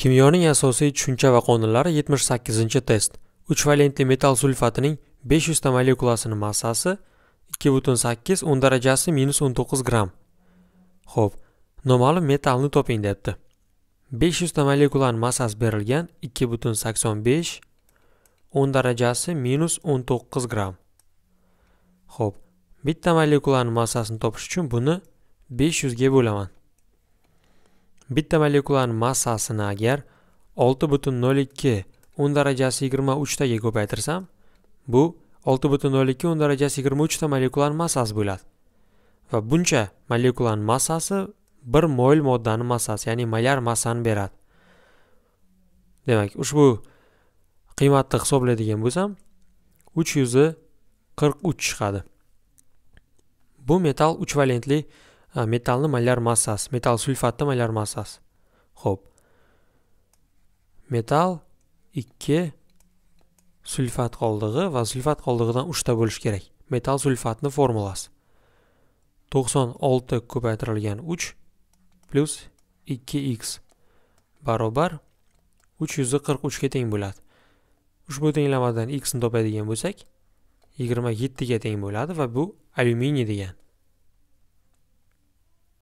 kimyoning asosiy tushuncha va qonunlari 78 test 3 valentli metal sulfatining 500 ta molekulasini massasi 2.8 10 darajasi minus 19 gram. Xo'p, noma'lum metalni toping debdi 500 ta molekulan massasi berilgan 2.85 10 darajasi minus 19 gram. Xo'p, bitta molekulan massasini topish uchun buni 500 ga bo'laman bitta molekulani massasini agar 6.02 10 darajasi 23 taga ko'paytirsam bu 6.02 10 darajasi 23 ta molekulani massasi bo'ladi va buncha molekulani massasi bir mol moddani massasi ya'ni molar massani beradi demak ushbu qiymatni hisoblaydigan bo'lsam 343 chiqadi bu metal 3 valentli metalni malyar massasi metal sulfatni malyar massasi ho'p metal ikki sulfat qoldig'i va sulfat qoldig'idan uchta bo'lishi kerak metal sulfatni formulasi to'qson olti ko'paytirilgan uch plyus ikki x barobar uch yuz qirq uchga teng bo'ladi ushbu tenglamadan xni topadigan bo'lsak yigirma yettiga teng bo'ladi va bu alyuminiy degan